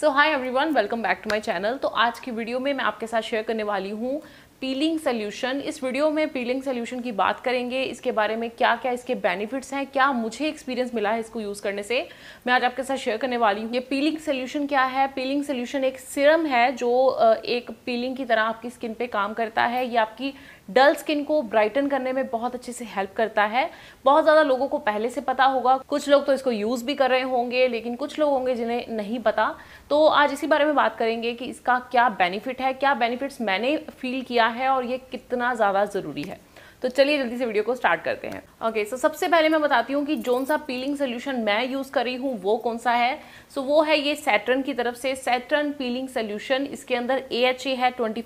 so hi everyone welcome back to my channel तो आज की वीडियो में मैं आपके साथ शेयर करने वाली हूँ पीलिंग सोल्यूशन इस वीडियो में पीलिंग सोल्यूशन की बात करेंगे इसके बारे में क्या क्या इसके बेनिफिट्स हैं क्या मुझे एक्सपीरियंस मिला है इसको यूज़ करने से मैं आज आपके साथ शेयर करने वाली हूँ ये पीलिंग सोल्यूशन क्या है पीलिंग सोल्यूशन एक सिरम है जो एक पीलिंग की तरह आपकी स्किन पे काम करता है ये आपकी डल स्किन को ब्राइटन करने में बहुत अच्छे से हेल्प करता है बहुत ज़्यादा लोगों को पहले से पता होगा कुछ लोग तो इसको यूज़ भी कर रहे होंगे लेकिन कुछ लोग होंगे जिन्हें नहीं पता तो आज इसी बारे में बात करेंगे कि इसका क्या बेनिफिट है क्या बेनिफिट्स मैंने फील किया है और ये कितना ज़्यादा ज़रूरी है तो चलिए जल्दी से वीडियो को स्टार्ट करते हैं ओके okay, सो so सबसे पहले मैं बताती हूँ कि जोन सा पीलिंग सोल्यूशन मैं यूज़ कर रही हूँ वो कौन सा है सो so, वो है ये सैटर्न की तरफ से सैटर्न पीलिंग सोल्यूशन इसके अंदर ए है ट्वेंटी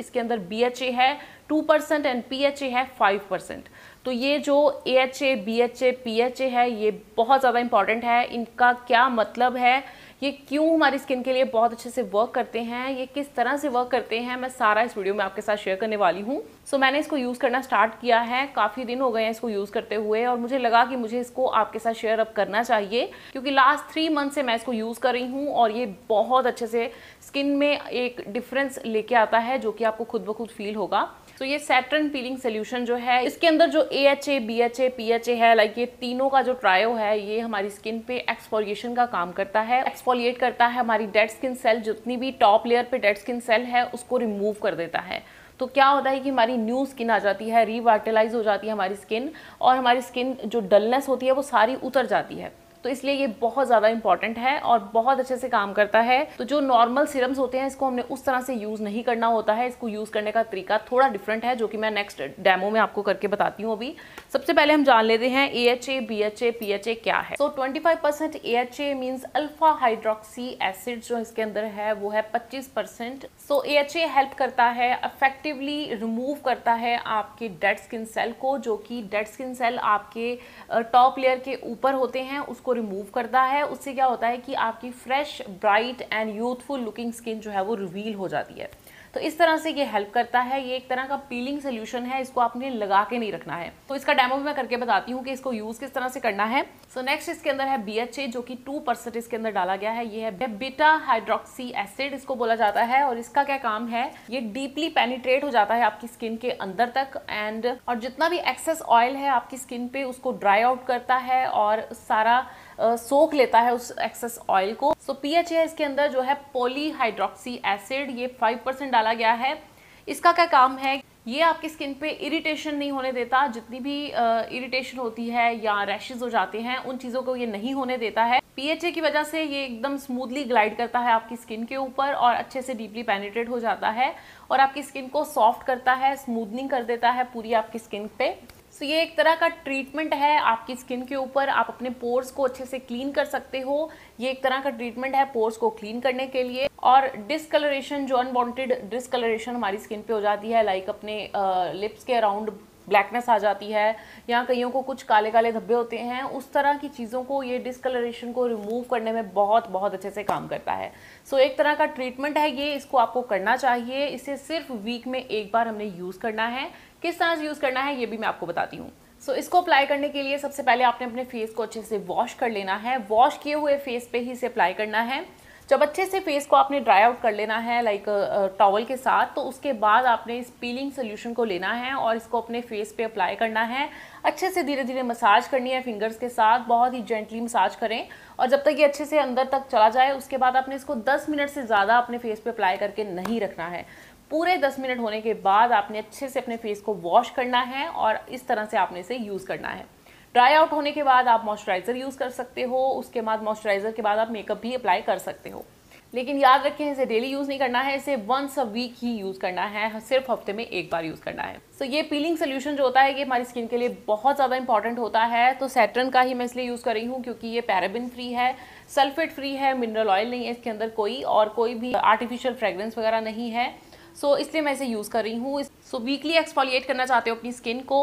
इसके अंदर बी है two percent and P H A है फाइव परसेंट तो ये जो A H A B H A P H A है ये बहुत ज़्यादा इंपॉर्टेंट है इनका क्या मतलब है ये क्यों हमारी स्किन के लिए बहुत अच्छे से वर्क करते हैं ये किस तरह से वर्क करते हैं मैं सारा इस वीडियो में आपके साथ शेयर करने वाली हूँ सो so, मैंने इसको यूज़ करना स्टार्ट किया है काफ़ी दिन हो गए हैं इसको यूज़ करते हुए और मुझे लगा कि मुझे इसको आपके साथ शेयर अप करना चाहिए क्योंकि लास्ट थ्री मंथ से मैं इसको यूज़ कर रही हूँ और ये बहुत अच्छे से स्किन में एक डिफरेंस लेके आता है जो कि आपको खुद ब खुद फील होगा तो so, ये सैटर्न पीलिंग सोल्यूशन जो है इसके अंदर जो A H A B H A P H A है लाइक ये तीनों का जो ट्रायो है ये हमारी स्किन पे एक्सफोरिएशन का काम करता है एक्सफोर एक्सफोलिएट करता है हमारी डेड स्किन सेल जितनी भी टॉप लेयर पे डेड स्किन सेल है उसको रिमूव कर देता है तो क्या होता है कि हमारी न्यू स्किन आ जाती है रिवाइटलाइज हो जाती है हमारी स्किन और हमारी स्किन जो डलनेस होती है वो सारी उतर जाती है तो इसलिए ये बहुत ज़्यादा इंपॉर्टेंट है और बहुत अच्छे से काम करता है तो जो नॉर्मल सिरम्स होते हैं इसको हमने उस तरह से यूज़ नहीं करना होता है इसको यूज़ करने का तरीका थोड़ा डिफरेंट है जो कि मैं नेक्स्ट डेमो में आपको करके बताती हूँ अभी सबसे पहले हम जान लेते हैं A H A B H A P H A क्या है so twenty five percent A H A means alpha hydroxy acid जो इसके अंदर है वो है पच्चीस परसेंट so A H A help करता है अफेक्टिवली रिमूव करता है आपके डेड स्किन सेल को जो कि डेड स्किन सेल आपके टॉप लेयर के ऊपर होते हैं उसको रिमूव करता है उससे क्या होता है कि आपकी fresh bright and youthful looking skin जो है वो रिवील हो जाती है तो इस तरह से ये हेल्प करता है ये एक तरह का पीलिंग सोल्यूशन है इसको आपने लगा के नहीं रखना है तो इसका डेमो भी मैं करके बताती हूँ कि इसको यूज़ किस तरह से करना है सो so नेक्स्ट इसके अंदर है बी जो कि टू परसेंट इसके अंदर डाला गया है ये है बीटा हाइड्रोक्सी एसिड इसको बोला जाता है और इसका क्या काम है ये डीपली पेनिट्रेट हो जाता है आपकी स्किन के अंदर तक एंड और जितना भी एक्सेस ऑयल है आपकी स्किन पे उसको ड्राई आउट करता है और सारा सोख लेता है उस एक्सेस ऑयल को सो पी एच इसके अंदर जो है पोलीहाइड्रोक्सी एसिड ये फाइव परसेंट डाला गया है इसका क्या काम है ये आपकी स्किन पे इरिटेशन नहीं होने देता जितनी भी इरिटेशन होती है या रैशेज हो जाते हैं उन चीज़ों को ये नहीं होने देता है पीएचए की वजह से ये एकदम स्मूथली ग्लाइड करता है आपकी स्किन के ऊपर और अच्छे से डीपली पेनिट्रेट हो जाता है और आपकी स्किन को सॉफ्ट करता है स्मूदनिंग कर देता है पूरी आपकी स्किन पे सो so, ये एक तरह का ट्रीटमेंट है आपकी स्किन के ऊपर आप अपने पोर्स को अच्छे से क्लीन कर सकते हो ये एक तरह का ट्रीटमेंट है पोर्स को क्लीन करने के लिए और डिसकलरेशन जो अनवांटेड डिसकलरेशन हमारी स्किन पे हो जाती है लाइक अपने लिप्स के अराउंड ब्लैकनेस आ जाती है या कईयों को कुछ काले काले धब्बे होते हैं उस तरह की चीज़ों को ये डिसकलरेशन को रिमूव करने में बहुत बहुत अच्छे से काम करता है सो so, एक तरह का ट्रीटमेंट है ये इसको आपको करना चाहिए इसे सिर्फ वीक में एक बार हमने यूज़ करना है किस तरह से यूज़ करना है ये भी मैं आपको बताती हूँ सो so, इसको अप्लाई करने के लिए सबसे पहले आपने अपने फेस को अच्छे से वॉश कर लेना है वॉश किए हुए फेस पे ही इसे अप्लाई करना है जब अच्छे से फेस को आपने ड्राई आउट कर लेना है लाइक टॉवल के साथ तो उसके बाद आपने इस पीलिंग सोल्यूशन को लेना है और इसको अपने फेस पे अप्लाई करना है अच्छे से धीरे धीरे मसाज करनी है फिंगर्स के साथ बहुत ही जेंटली मसाज करें और जब तक ये अच्छे से अंदर तक चला जाए उसके बाद आपने इसको दस मिनट से ज़्यादा अपने फेस पर अप्लाई करके नहीं रखना है पूरे दस मिनट होने के बाद आपने अच्छे से अपने फेस को वॉश करना है और इस तरह से आपने इसे यूज़ करना है ड्राई आउट होने के बाद आप मॉइस्चराइज़र यूज़ कर सकते हो उसके बाद मॉइस्चराइज़र के बाद आप मेकअप भी अप्लाई कर सकते हो लेकिन याद रखें इसे डेली यूज़ नहीं करना है इसे वंस अ वीक ही यूज़ करना है सिर्फ हफ्ते में एक बार यूज़ करना है सो so, ये पीलिंग सोल्यूशन जो होता है ये हमारी स्किन के लिए बहुत ज़्यादा इंपॉर्टेंट होता है तो सैटरन का ही मैं इसलिए यूज़ कर रही हूँ क्योंकि ये पैराबिन फ्री है सल्फेट फ्री है मिनरल ऑयल नहीं है इसके अंदर कोई और कोई भी आर्टिफिशियल फ्रेगरेंस वगैरह नहीं है सो so, इसलिए मैं इसे यूज़ कर रही हूँ सो वीकली एक्सफॉलिएट करना चाहते हो अपनी स्किन को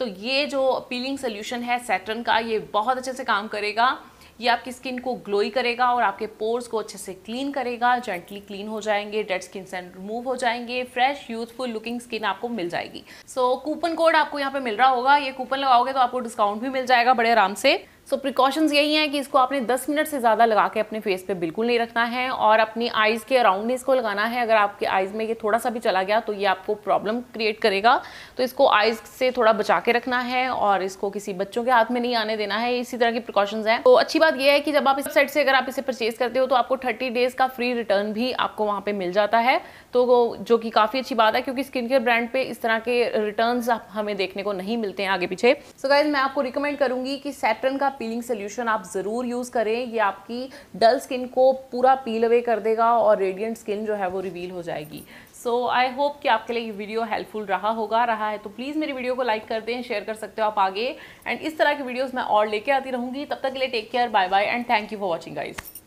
तो ये जो पीलिंग सोल्यूशन है सेटरन का ये बहुत अच्छे से काम करेगा ये आपकी स्किन को ग्लोई करेगा और आपके पोर्स को अच्छे से क्लीन करेगा जेंटली क्लीन हो जाएंगे डेड स्किन से रिमूव हो जाएंगे फ्रेश यूथफुल लुकिंग स्किन आपको मिल जाएगी सो so, कूपन कोड आपको यहाँ पे मिल रहा होगा ये कूपन लगाओगे तो आपको डिस्काउंट भी मिल जाएगा बड़े आराम से सो प्रिकॉशंस यही हैं कि इसको आपने 10 मिनट से ज़्यादा लगा के अपने फेस पे बिल्कुल नहीं रखना है और अपनी आइज़ के अराउंड इसको लगाना है अगर आपके आइज़ में ये थोड़ा सा भी चला गया तो ये आपको प्रॉब्लम क्रिएट करेगा तो इसको आइज़ से थोड़ा बचा के रखना है और इसको किसी बच्चों के हाथ में नहीं आने देना है इसी तरह की प्रिकॉशंस हैं तो अच्छी बात यह है कि जब आप इस वेबसाइट से अगर आप इसे परचेज करते हो तो आपको थर्टी डेज़ का फ्री रिटर्न भी आपको वहाँ पर मिल जाता है तो जो कि काफ़ी अच्छी बात है क्योंकि स्किन केयर ब्रांड पर इस तरह के रिटर्न हमें देखने को नहीं मिलते हैं आगे पीछे सो गाइज मैं आपको रिकमेंड करूँगी कि सैटर्न का पीलिंग सोल्यूशन आप ज़रूर यूज़ करें ये आपकी डल स्किन को पूरा पील अवे कर देगा और रेडियंट स्किन जो है वो रिवील हो जाएगी सो आई होप कि आपके लिए ये वीडियो हेल्पफुल रहा होगा रहा है तो प्लीज़ मेरी वीडियो को लाइक कर दें शेयर कर सकते हो आप आगे एंड इस तरह की वीडियोज़ मैं और लेके आती रहूँगी तब तक के लिए take care bye bye and thank you for watching guys